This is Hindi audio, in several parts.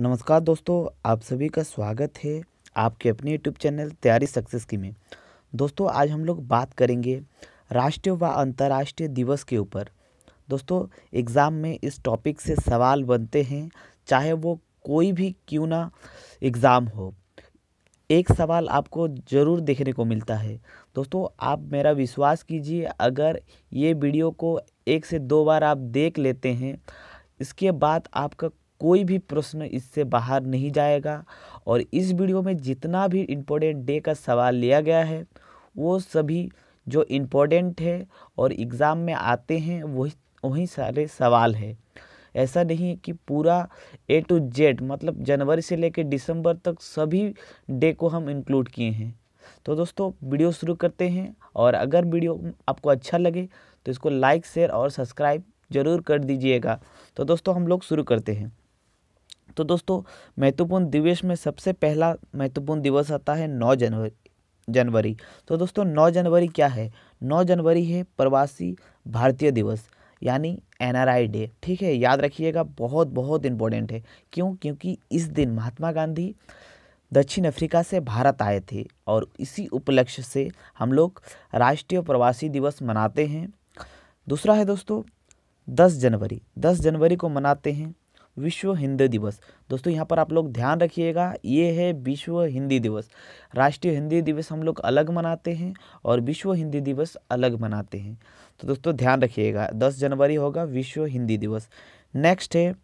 नमस्कार दोस्तों आप सभी का स्वागत है आपके अपने यूट्यूब चैनल तैयारी सक्सेस की में दोस्तों आज हम लोग बात करेंगे राष्ट्रीय व अंतर्राष्ट्रीय दिवस के ऊपर दोस्तों एग्ज़ाम में इस टॉपिक से सवाल बनते हैं चाहे वो कोई भी क्यों ना एग्ज़ाम हो एक सवाल आपको ज़रूर देखने को मिलता है दोस्तों आप मेरा विश्वास कीजिए अगर ये वीडियो को एक से दो बार आप देख लेते हैं इसके बाद आपका कोई भी प्रश्न इससे बाहर नहीं जाएगा और इस वीडियो में जितना भी इम्पोर्टेंट डे का सवाल लिया गया है वो सभी जो इम्पोर्टेंट है और एग्ज़ाम में आते हैं वही वही सारे सवाल है ऐसा नहीं है कि पूरा ए टू जेड मतलब जनवरी से लेकर दिसंबर तक सभी डे को हम इंक्लूड किए हैं तो दोस्तों वीडियो शुरू करते हैं और अगर वीडियो आपको अच्छा लगे तो इसको लाइक शेयर और सब्सक्राइब ज़रूर कर दीजिएगा तो दोस्तों हम लोग शुरू करते हैं तो दोस्तों महत्वपूर्ण दिवस में सबसे पहला महत्वपूर्ण दिवस आता है नौ जनवरी जनवरी तो दोस्तों नौ जनवरी क्या है नौ जनवरी है प्रवासी भारतीय दिवस यानी आई डे ठीक है याद रखिएगा बहुत बहुत इम्पोर्टेंट है क्यों क्योंकि इस दिन महात्मा गांधी दक्षिण अफ्रीका से भारत आए थे और इसी उपलक्ष्य से हम लोग राष्ट्रीय प्रवासी दिवस मनाते हैं दूसरा है दोस्तों दस जनवरी दस जनवरी को मनाते हैं विश्व हिंदी दिवस दोस्तों यहाँ पर आप लोग ध्यान रखिएगा ये है विश्व हिंदी दिवस राष्ट्रीय हिंदी दिवस हम लोग अलग मनाते हैं और विश्व हिंदी दिवस अलग मनाते हैं तो दोस्तों ध्यान रखिएगा दस जनवरी होगा विश्व हिंदी दिवस नेक्स्ट है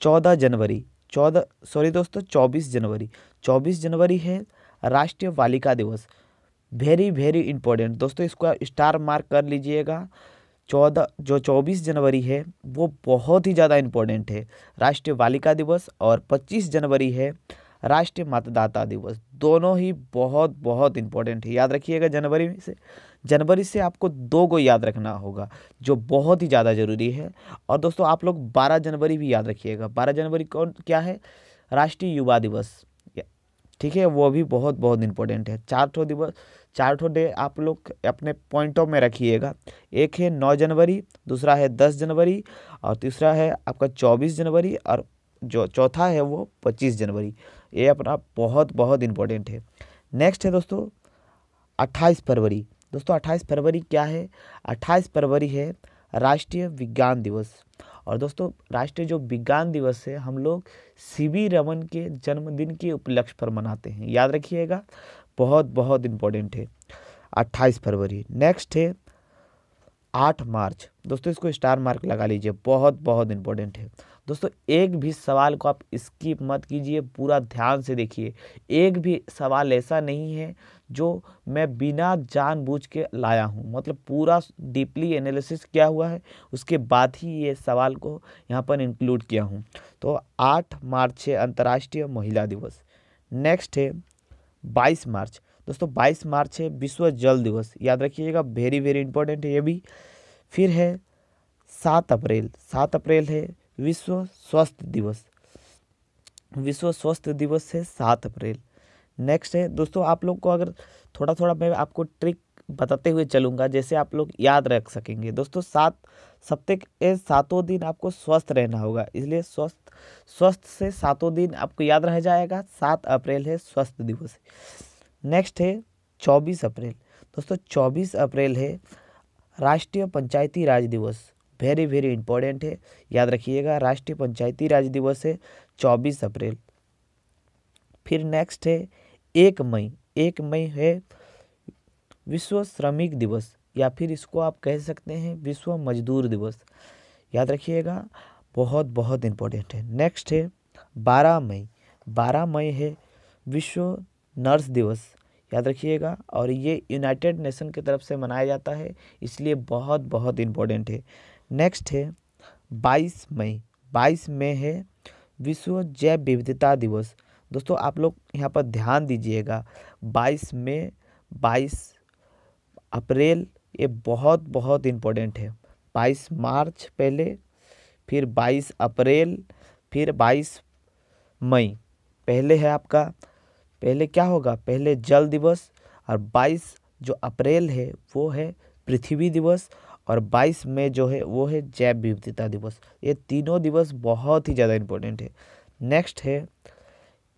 चौदह जनवरी चौदह सॉरी दोस्तों चौबीस जनवरी चौबीस जनवरी है राष्ट्रीय बालिका दिवस वेरी वेरी इंपॉर्टेंट दोस्तों इसको स्टार मार्क कर लीजिएगा चौदह जो चौबीस जनवरी है वो बहुत ही ज़्यादा इम्पोर्टेंट है राष्ट्रीय बालिका दिवस और पच्चीस जनवरी है राष्ट्रीय मतदाता दिवस दोनों ही बहुत बहुत इम्पोर्टेंट है याद रखिएगा जनवरी से जनवरी से आपको दो को याद रखना होगा जो बहुत ही ज़्यादा ज़रूरी है और दोस्तों आप लोग 12 जनवरी भी याद रखिएगा 12 जनवरी कौन क्या है राष्ट्रीय युवा दिवस ठीक है वो भी बहुत बहुत इम्पोर्टेंट है चार दिवस चार डे आप लोग अपने पॉइंटों में रखिएगा एक है नौ जनवरी दूसरा है दस जनवरी और तीसरा है आपका चौबीस जनवरी और जो चौथा है वो पच्चीस जनवरी ये अपना बहुत बहुत इम्पोर्टेंट है नेक्स्ट है दोस्तों अट्ठाईस फरवरी दोस्तों अट्ठाईस फरवरी क्या है अट्ठाईस फरवरी है राष्ट्रीय विज्ञान दिवस और दोस्तों राष्ट्रीय जो विज्ञान दिवस है हम लोग सी वी रमन के जन्मदिन के उपलक्ष्य पर मनाते हैं याद रखिएगा बहुत बहुत इम्पोर्टेंट है अट्ठाईस फरवरी नेक्स्ट है आठ मार्च दोस्तों इसको स्टार मार्क लगा लीजिए बहुत बहुत इम्पोर्टेंट है दोस्तों एक भी सवाल को आप स्किप मत कीजिए पूरा ध्यान से देखिए एक भी सवाल ऐसा नहीं है जो मैं बिना जानबूझ के लाया हूँ मतलब पूरा डीपली एनालिसिस किया हुआ है उसके बाद ही ये सवाल को यहाँ पर इंक्लूड किया हूँ तो आठ मार्च है अंतर्राष्ट्रीय महिला दिवस नेक्स्ट है बाईस मार्च दोस्तों बाईस मार्च है विश्व जल दिवस याद रखिएगा वेरी वेरी इंपॉर्टेंट है ये भी फिर है सात अप्रैल सात अप्रैल है विश्व स्वास्थ्य दिवस विश्व स्वास्थ्य दिवस है सात अप्रैल नेक्स्ट है दोस्तों आप लोग को अगर थोड़ा थोड़ा मैं आपको ट्रिक बताते हुए चलूँगा जैसे आप लोग याद रख सकेंगे दोस्तों सात सप्ते सातों दिन आपको स्वस्थ रहना होगा इसलिए स्वस्थ स्वस्थ से सातों दिन आपको याद रह जाएगा सात अप्रैल है स्वस्थ दिवस नेक्स्ट है चौबीस अप्रैल दोस्तों चौबीस अप्रैल है राष्ट्रीय पंचायती राज दिवस वेरी वेरी इंपॉर्टेंट है याद रखिएगा राष्ट्रीय पंचायती राज दिवस है चौबीस अप्रैल फिर नेक्स्ट है एक मई एक मई है विश्व श्रमिक दिवस या फिर इसको आप कह सकते हैं विश्व मजदूर दिवस याद रखिएगा बहुत बहुत इम्पोर्टेंट है नेक्स्ट है बारह मई बारह मई है विश्व नर्स दिवस याद रखिएगा और ये यूनाइटेड नेशन की तरफ से मनाया जाता है इसलिए बहुत बहुत इम्पोर्टेंट है नेक्स्ट है बाईस मई बाईस मई है विश्व जैव विविधता दिवस दोस्तों आप लोग यहाँ पर ध्यान दीजिएगा बाईस मई बाईस अप्रैल ये बहुत बहुत इम्पोर्टेंट है बाईस मार्च पहले फिर बाईस अप्रैल फिर बाईस मई पहले है आपका पहले क्या होगा पहले जल दिवस और बाईस जो अप्रैल है वो है पृथ्वी दिवस और 22 मई जो है वो है जैव विविधता दिवस ये तीनों दिवस बहुत ही ज़्यादा इम्पोर्टेंट है नेक्स्ट है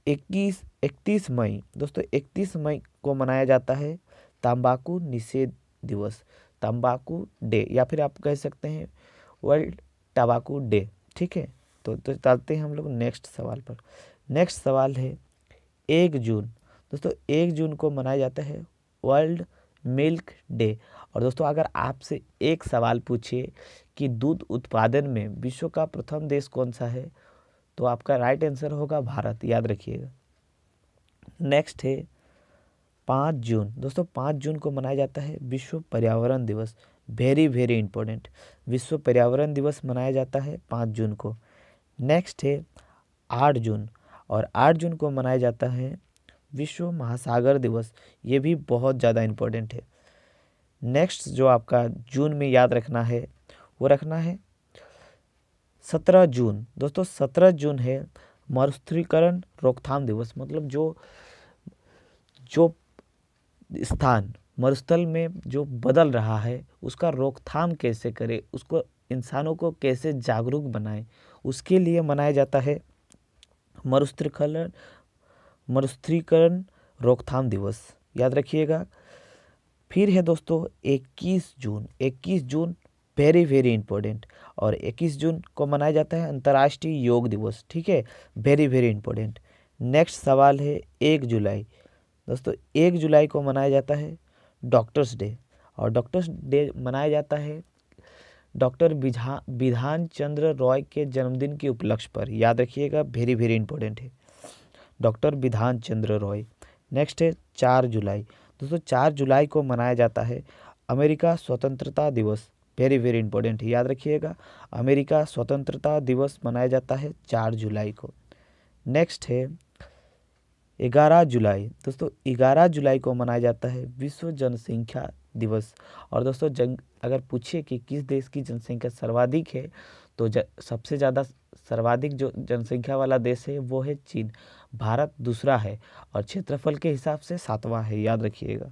21 इकतीस मई दोस्तों 31 मई को मनाया जाता है तंबाकू निषेध दिवस तंबाकू डे या फिर आप कह सकते हैं वर्ल्ड टबाकू डे ठीक है तो तो चलते हैं हम लोग नेक्स्ट सवाल पर नेक्स्ट सवाल है एक जून दोस्तों एक जून को मनाया जाता है वर्ल्ड मिल्क डे और दोस्तों अगर आपसे एक सवाल पूछिए कि दूध उत्पादन में विश्व का प्रथम देश कौन सा है तो आपका राइट आंसर होगा भारत याद रखिएगा नेक्स्ट है पाँच जून दोस्तों पाँच जून को मनाया जाता है विश्व पर्यावरण दिवस वेरी वेरी इंपॉर्टेंट विश्व पर्यावरण दिवस मनाया जाता है पाँच जून को नेक्स्ट है आठ जून और आठ जून को मनाया जाता है विश्व महासागर दिवस ये भी बहुत ज़्यादा इम्पोर्टेंट है नेक्स्ट जो आपका जून में याद रखना है वो रखना है सत्रह जून दोस्तों सत्रह जून है मरुस्थलीकरण रोकथाम दिवस मतलब जो जो स्थान मरुस्थल में जो बदल रहा है उसका रोकथाम कैसे करें उसको इंसानों को कैसे जागरूक बनाए उसके लिए मनाया जाता है मरुस्थलीकरण मरुस्थलीकरण रोकथाम दिवस याद रखिएगा फिर है दोस्तों 21 जून 21 जून वेरी वेरी इंपॉर्टेंट और 21 जून को मनाया जाता है अंतर्राष्ट्रीय योग दिवस ठीक है वेरी वेरी इंपॉर्टेंट नेक्स्ट सवाल है एक जुलाई दोस्तों एक जुलाई को मनाया जाता है डॉक्टर्स डे और डॉक्टर्स डे मनाया जाता है डॉक्टर विधान विधान चंद्र रॉय के जन्मदिन के उपलक्ष्य पर याद रखिएगा वेरी वेरी इंपॉर्टेंट है डॉक्टर विधान चंद्र रॉय नेक्स्ट है चार जुलाई दोस्तों चार जुलाई को मनाया जाता है अमेरिका स्वतंत्रता दिवस वेरी वेरी इंपॉर्टेंट है याद रखिएगा अमेरिका स्वतंत्रता दिवस मनाया जाता है चार जुलाई को नेक्स्ट है ग्यारह जुलाई दोस्तों ग्यारह जुलाई को मनाया जाता है विश्व जनसंख्या दिवस और दोस्तों जन अगर पूछिए कि किस देश की जनसंख्या सर्वाधिक है तो ज, सबसे ज़्यादा सर्वाधिक जो जनसंख्या वाला देश है वो है चीन भारत दूसरा है और क्षेत्रफल के हिसाब से सातवां है याद रखिएगा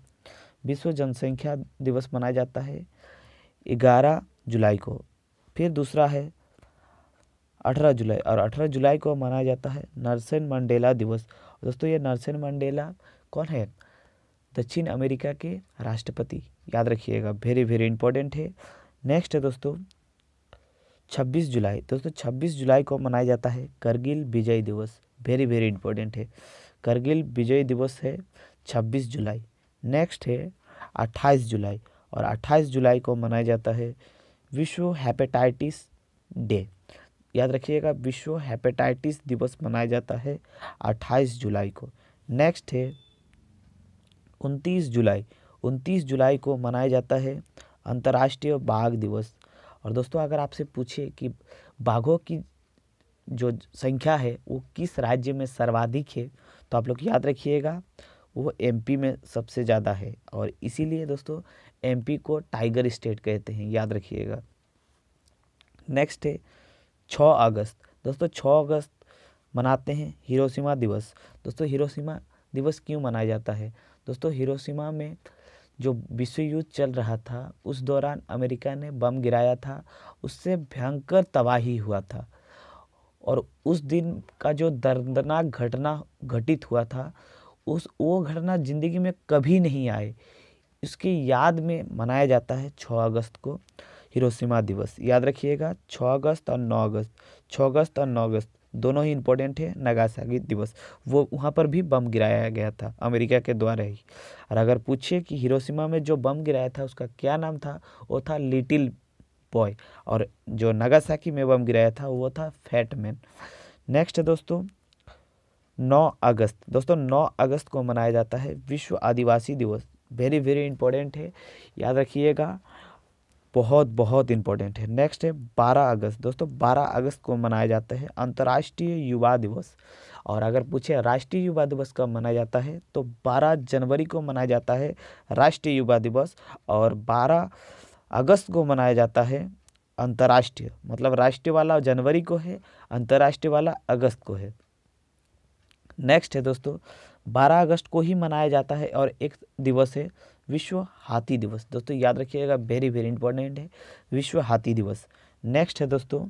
विश्व जनसंख्या दिवस मनाया जाता है ग्यारह जुलाई को फिर दूसरा है अठारह जुलाई और अठारह जुलाई को मनाया जाता है नरसेन मंडेला दिवस दोस्तों ये नर्सन मंडेला कौन है दक्षिण अमेरिका के राष्ट्रपति याद रखिएगा वेरी वेरी इंपॉर्टेंट है नेक्स्ट है दोस्तों 26 जुलाई दोस्तों 26 जुलाई को मनाया जाता है करगिल विजय दिवस वेरी वेरी इंपॉर्टेंट है करगिल विजय दिवस है 26 जुलाई नेक्स्ट है 28 जुलाई और 28 जुलाई को मनाया जाता है विश्व हेपेटाइटिस डे याद रखिएगा विश्व हेपेटाइटिस दिवस मनाया जाता है 28 जुलाई को नेक्स्ट है 29 जुलाई 29 जुलाई को मनाया जाता है अंतर्राष्ट्रीय बाघ दिवस और दोस्तों अगर आपसे पूछे कि बाघों की जो संख्या है वो किस राज्य में सर्वाधिक है तो आप लोग याद रखिएगा वो एमपी में सबसे ज़्यादा है और इसीलिए दोस्तों एमपी को टाइगर स्टेट कहते हैं याद रखिएगा नेक्स्ट है छः अगस्त दोस्तों छः अगस्त मनाते हैं हिरोशिमा दिवस दोस्तों हिरोशिमा दिवस क्यों मनाया जाता है दोस्तों हिरोशिमा में जो विश्व युद्ध चल रहा था उस दौरान अमेरिका ने बम गिराया था उससे भयंकर तबाही हुआ था और उस दिन का जो दर्दनाक घटना घटित हुआ था उस वो घटना ज़िंदगी में कभी नहीं आए इसकी याद में मनाया जाता है छः अगस्त को हिरोशिमा दिवस याद रखिएगा 6 अगस्त और 9 अगस्त 6 अगस्त और 9 अगस्त दोनों ही इंपॉर्टेंट है नागासाकी दिवस वो वहाँ पर भी बम गिराया गया था अमेरिका के द्वारा ही और अगर पूछिए कि हिरोशिमा में जो बम गिराया था उसका क्या नाम था वो था लिटिल बॉय और जो नागासाकी में बम गिराया था वो था फैट मैन नेक्स्ट दोस्तों 9 अगस्त दोस्तों 9 अगस्त को मनाया जाता है विश्व आदिवासी दिवस वेरी वेरी इंपॉर्टेंट है याद रखिएगा बहुत बहुत इंपॉर्टेंट है नेक्स्ट है बारह अगस्त दोस्तों बारह अगस्त को मनाया जाता है अंतर्राष्ट्रीय युवा दिवस और अगर पूछे राष्ट्रीय युवा दिवस कब मनाया जाता है तो बारह जनवरी को मनाया जाता है राष्ट्रीय युवा दिवस और बारह अगस्त को मनाया जाता है अंतर्राष्ट्रीय मतलब राष्ट्रीय वाला जनवरी को है अंतर्राष्ट्रीय वाला अगस्त को है नेक्स्ट है दोस्तों बारह अगस्त को ही मनाया जाता है और एक दिवस है विश्व हाथी दिवस दोस्तों याद रखिएगा वेरी वेरी इंपॉर्टेंट है विश्व हाथी दिवस नेक्स्ट है दोस्तों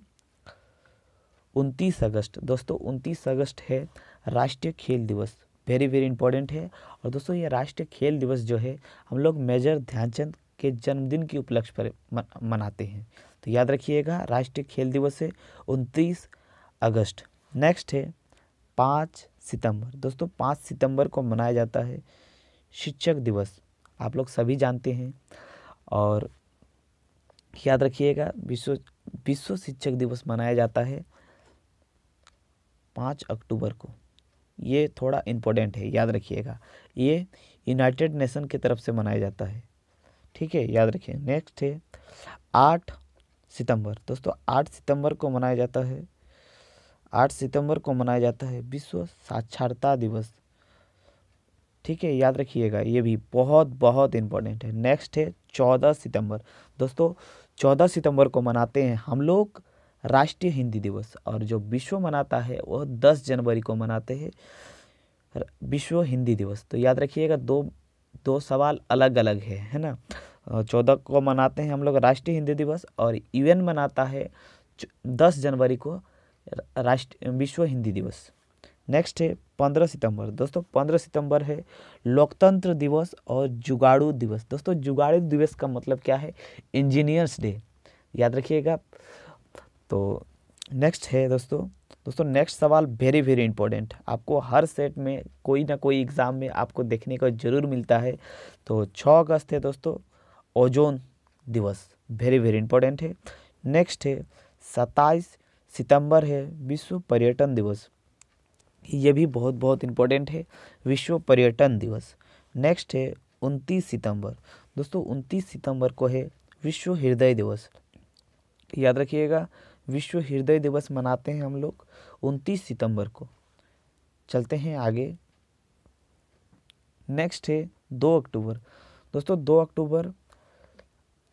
उनतीस अगस्त दोस्तों उनतीस अगस्त है राष्ट्रीय खेल दिवस वेरी वेरी इंपॉर्टेंट है और दोस्तों ये राष्ट्रीय खेल दिवस जो है हम लोग मेजर ध्यानचंद के जन्मदिन के उपलक्ष्य पर मनाते हैं तो याद रखिएगा राष्ट्रीय खेल दिवस है उनतीस अगस्त नेक्स्ट है पाँच सितंबर दोस्तों पाँच सितंबर को मनाया जाता है शिक्षक दिवस आप लोग सभी जानते हैं और याद रखिएगा विश्व विश्व शिक्षक दिवस मनाया जाता है पाँच अक्टूबर को ये थोड़ा इम्पोर्टेंट है याद रखिएगा ये यूनाइटेड नेशन की तरफ से मनाया जाता है ठीक है याद रखिए नेक्स्ट है आठ सितंबर दोस्तों आठ सितंबर को मनाया जाता है आठ सितंबर को मनाया जाता है विश्व साक्षरता दिवस ठीक है याद रखिएगा ये भी बहुत बहुत इम्पोर्टेंट है नेक्स्ट है चौदह सितंबर दोस्तों चौदह सितंबर को मनाते हैं हम लोग राष्ट्रीय हिंदी दिवस और जो विश्व मनाता है वह दस जनवरी को मनाते हैं विश्व हिंदी दिवस तो याद रखिएगा दो दो सवाल अलग अलग है है ना चौदह को मनाते हैं हम लोग राष्ट्रीय हिंदी दिवस और यूएन मनाता है दस जनवरी को राष्ट्र विश्व हिंदी दिवस नेक्स्ट है पंद्रह सितंबर दोस्तों पंद्रह सितंबर है लोकतंत्र दिवस और जुगाड़ू दिवस दोस्तों जुगाड़ू दिवस का मतलब क्या है इंजीनियर्स डे याद रखिएगा तो नेक्स्ट है दोस्तों दोस्तों नेक्स्ट सवाल वेरी वेरी इंपॉर्टेंट आपको हर सेट में कोई ना कोई एग्ज़ाम में आपको देखने को जरूर मिलता है तो छः अगस्त है दोस्तों ओजोन दिवस वेरी वेरी इंपॉर्टेंट है नेक्स्ट है सत्ताईस सितंबर है विश्व पर्यटन दिवस ये भी बहुत बहुत इम्पोर्टेंट है विश्व पर्यटन दिवस नेक्स्ट है उनतीस सितंबर दोस्तों उनतीस सितंबर को है विश्व हृदय दिवस याद रखिएगा विश्व हृदय दिवस मनाते हैं हम लोग उनतीस सितंबर को चलते हैं आगे नेक्स्ट है दो अक्टूबर दोस्तों दो अक्टूबर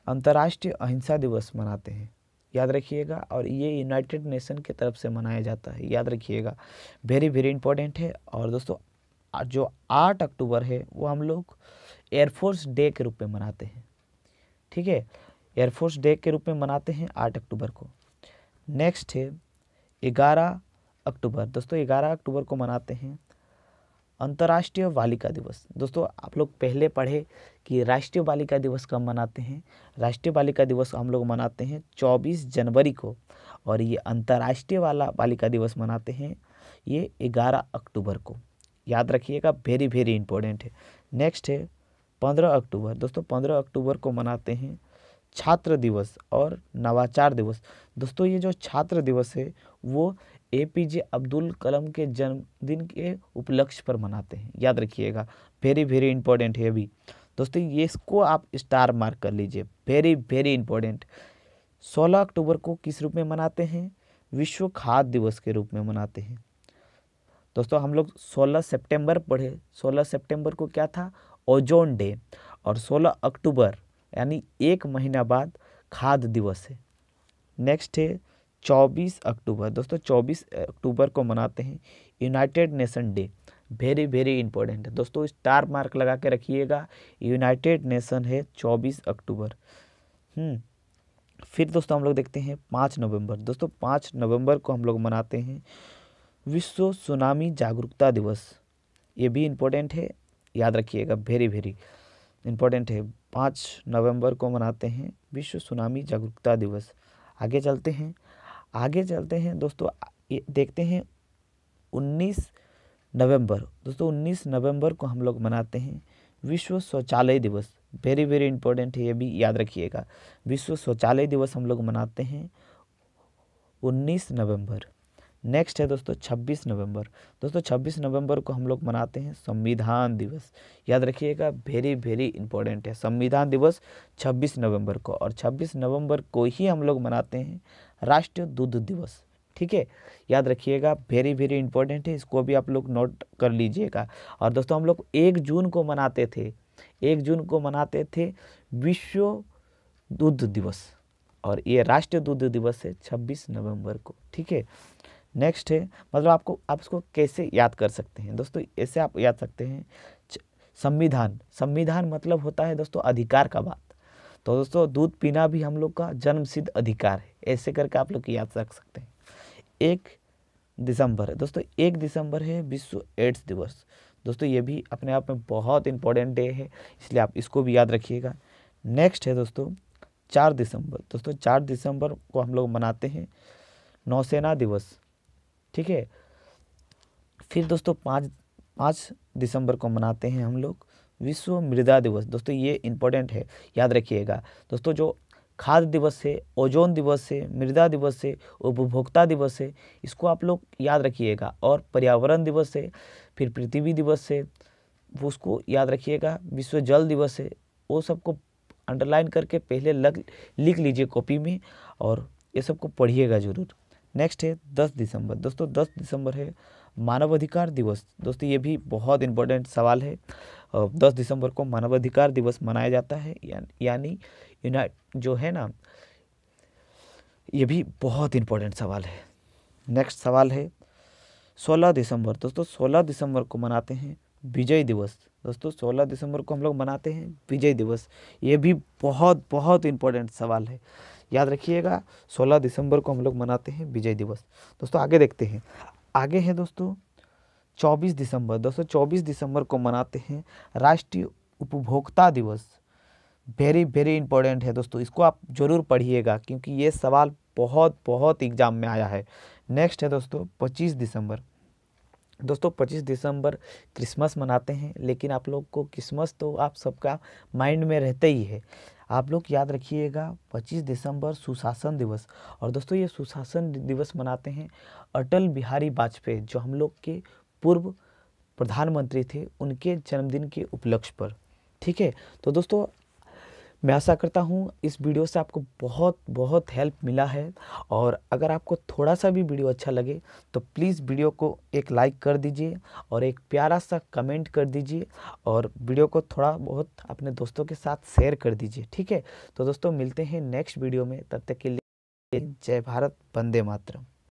अंतर्राष्ट्रीय अहिंसा दिवस मनाते हैं याद रखिएगा और ये यूनाइटेड नेशन की तरफ से मनाया जाता है याद रखिएगा वेरी वेरी इंपॉर्टेंट है और दोस्तों जो आठ अक्टूबर है वो हम लोग एयरफोर्स डे के रूप में मनाते हैं ठीक है एयरफोर्स डे के रूप में मनाते हैं आठ अक्टूबर को नेक्स्ट है ग्यारह अक्टूबर दोस्तों ग्यारह अक्टूबर को मनाते हैं अंतर्राष्ट्रीय बालिका दिवस दोस्तों आप लोग पहले पढ़े कि राष्ट्रीय बालिका दिवस कब मनाते हैं राष्ट्रीय बालिका दिवस हम लोग मनाते हैं 24 जनवरी को और ये अंतर्राष्ट्रीय वाला बालिका दिवस मनाते हैं ये 11 अक्टूबर को याद रखिएगा वेरी वेरी इंपॉर्टेंट है नेक्स्ट है 15 अक्टूबर दोस्तों 15 अक्टूबर को मनाते हैं छात्र दिवस और नवाचार दिवस दोस्तों ये जो छात्र दिवस है वो ए पी जे अब्दुल कलम के जन्मदिन के उपलक्ष्य पर मनाते हैं याद रखिएगा वेरी वेरी इंपॉर्टेंट है अभी दोस्तों ये इसको आप स्टार मार्क कर लीजिए वेरी वेरी इंपॉर्टेंट 16 अक्टूबर को किस रूप में मनाते हैं विश्व खाद्य दिवस के रूप में मनाते हैं दोस्तों हम लोग 16 सितंबर पढ़े 16 सितंबर को क्या था ओजोन डे और 16 अक्टूबर यानी एक महीना बाद खाद्य दिवस है नेक्स्ट है 24 अक्टूबर दोस्तों 24 अक्टूबर को मनाते हैं United Nation day very very important है दोस्तों स्टार मार्क लगा के रखिएगा यूनाइटेड नेशन है चौबीस अक्टूबर हम्म, फिर दोस्तों हम लोग देखते हैं पाँच नवंबर दोस्तों पाँच नवंबर को हम लोग मनाते हैं विश्व सुनामी जागरूकता दिवस ये भी इम्पोर्टेंट है याद रखिएगा वेरी वेरी इम्पोर्टेंट है पाँच नवंबर को मनाते हैं विश्व सुनामी जागरूकता दिवस आगे चलते हैं आगे चलते हैं दोस्तों देखते हैं उन्नीस नवंबर दोस्तों उन्नीस नवंबर को हम लोग मनाते हैं विश्व शौचालय दिवस वेरी वेरी इंपॉर्टेंट है ये भी याद रखिएगा विश्व शौचालय दिवस हम लोग मनाते हैं उन्नीस नवंबर नेक्स्ट है दोस्तों छब्बीस नवंबर दोस्तों छब्बीस नवंबर को हम लोग मनाते हैं संविधान दिवस याद रखिएगा वेरी वेरी इंपॉर्टेंट है संविधान दिवस छब्बीस नवंबर को और छब्बीस नवंबर को ही हम लोग मनाते हैं राष्ट्रीय दुग्ध दिवस ठीक है याद रखिएगा वेरी वेरी इंपॉर्टेंट है इसको भी आप लोग नोट कर लीजिएगा और दोस्तों हम लोग एक जून को मनाते थे एक जून को मनाते थे विश्व दुग्ध दिवस और ये राष्ट्रीय दुग्ध दिवस है छब्बीस नवंबर को ठीक है नेक्स्ट है मतलब आपको आप इसको कैसे याद कर सकते हैं दोस्तों ऐसे आप याद सकते हैं संविधान संविधान मतलब होता है दोस्तों अधिकार का बात तो दोस्तों दूध पीना भी हम लोग का जन्मसिद्ध अधिकार है ऐसे करके आप लोग याद रख सकते हैं एक दिसंबर है दोस्तों एक दिसंबर है विश्व एड्स दिवस दोस्तों ये भी अपने आप में बहुत इंपॉर्टेंट डे है इसलिए आप इसको भी याद रखिएगा नेक्स्ट है दोस्तों चार दिसंबर दोस्तों चार दिसंबर को हम लोग मनाते हैं नौसेना दिवस ठीक है फिर दोस्तों पाँच पाँच दिसंबर को मनाते हैं हम लोग विश्व मृदा दिवस दोस्तों ये इम्पोर्टेंट है याद रखिएगा दोस्तों जो खाद्य दिवस है ओजोन दिवस है मृदा दिवस है उपभोक्ता दिवस है इसको आप लोग याद रखिएगा और पर्यावरण दिवस है फिर पृथ्वी दिवस है वो उसको याद रखिएगा विश्व जल दिवस है वो सबको अंडरलाइन करके पहले लग लिख लीजिए कॉपी में और ये सबको पढ़िएगा ज़रूर नेक्स्ट है दस दिसंबर दोस्तों दस दिसंबर है मानव अधिकार दिवस दोस्तों ये भी बहुत इम्पोर्टेंट सवाल है दस दिसंबर को मानवाधिकार दिवस मनाया जाता है या, यानी यूनाइट जो है ना ये भी बहुत इंपॉर्टेंट सवाल है नेक्स्ट सवाल है सोलह दिसंबर दोस्तों सोलह दिसंबर को मनाते हैं विजय दिवस दोस्तों सोलह दिसंबर को हम लोग मनाते हैं विजय दिवस ये भी बहुत बहुत इंपॉर्टेंट सवाल है याद रखिएगा सोलह दिसंबर को हम लोग मनाते हैं विजय दिवस दोस्तों आगे देखते हैं आगे है दोस्तों 24 दिसंबर दोस्तों 24 दिसंबर को मनाते हैं राष्ट्रीय उपभोक्ता दिवस वेरी वेरी इंपॉर्टेंट है दोस्तों इसको आप जरूर पढ़िएगा क्योंकि ये सवाल बहुत बहुत एग्जाम में आया है नेक्स्ट है दोस्तों 25 दिसंबर दोस्तों 25 दिसंबर क्रिसमस मनाते हैं लेकिन आप लोग को क्रिसमस तो आप सबका माइंड में रहते ही है आप लोग याद रखिएगा 25 दिसंबर सुशासन दिवस और दोस्तों ये सुशासन दिवस मनाते हैं अटल बिहारी वाजपेयी जो हम लोग के पूर्व प्रधानमंत्री थे उनके जन्मदिन के उपलक्ष्य पर ठीक है तो दोस्तों मैं आशा करता हूँ इस वीडियो से आपको बहुत बहुत हेल्प मिला है और अगर आपको थोड़ा सा भी वीडियो अच्छा लगे तो प्लीज़ वीडियो को एक लाइक कर दीजिए और एक प्यारा सा कमेंट कर दीजिए और वीडियो को थोड़ा बहुत अपने दोस्तों के साथ शेयर कर दीजिए ठीक है तो दोस्तों मिलते हैं नेक्स्ट वीडियो में तब तक के लिए जय भारत वंदे मातरम